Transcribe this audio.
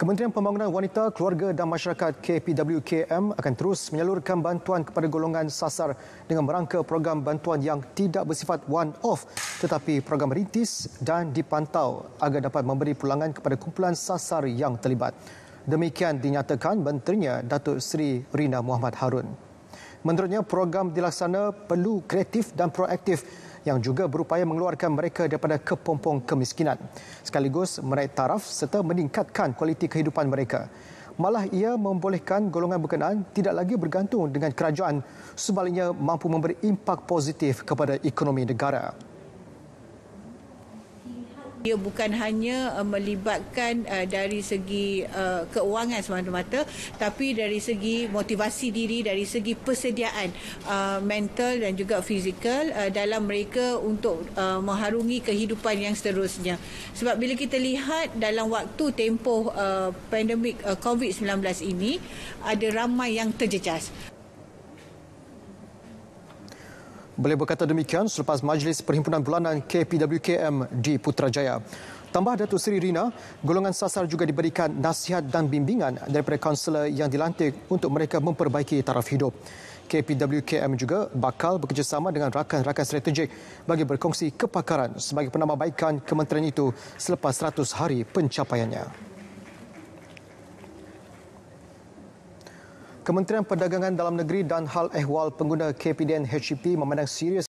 Kementerian Pembangunan Wanita, Keluarga dan Masyarakat KPWKM akan terus menyalurkan bantuan kepada golongan sasar dengan merangka program bantuan yang tidak bersifat one-off tetapi program rintis dan dipantau agar dapat memberi pulangan kepada kumpulan sasar yang terlibat. Demikian dinyatakan Menterinya Datuk Seri Rina Muhammad Harun. Menurutnya program dilaksana perlu kreatif dan proaktif yang juga berupaya mengeluarkan mereka daripada kepompong kemiskinan sekaligus meraih taraf serta meningkatkan kualiti kehidupan mereka. Malah ia membolehkan golongan berkenaan tidak lagi bergantung dengan kerajaan sebaliknya mampu memberi impak positif kepada ekonomi negara. Ia bukan hanya uh, melibatkan uh, dari segi uh, keuangan semata-mata tapi dari segi motivasi diri, dari segi persediaan mental dan juga fizikal dalam mereka untuk mengharungi kehidupan yang seterusnya. Sebab bila kita lihat dalam waktu tempoh pandemik uh, COVID-19 ini ada ramai yang terjejas. Beliau berkata demikian selepas Majlis Perhimpunan Bulanan KPWKM di Putrajaya. Tambah Datuk Seri Rina, golongan sasar juga diberikan nasihat dan bimbingan daripada kaunselor yang dilantik untuk mereka memperbaiki taraf hidup. KPWKM juga bakal bekerjasama dengan rakan-rakan strategik bagi berkongsi kepakaran sebagai penambahbaikan kementerian itu selepas 100 hari pencapaiannya. Kementerian Perdagangan Dalam Negeri dan Hal Ehwal Pengguna KPDN HCP memandang serius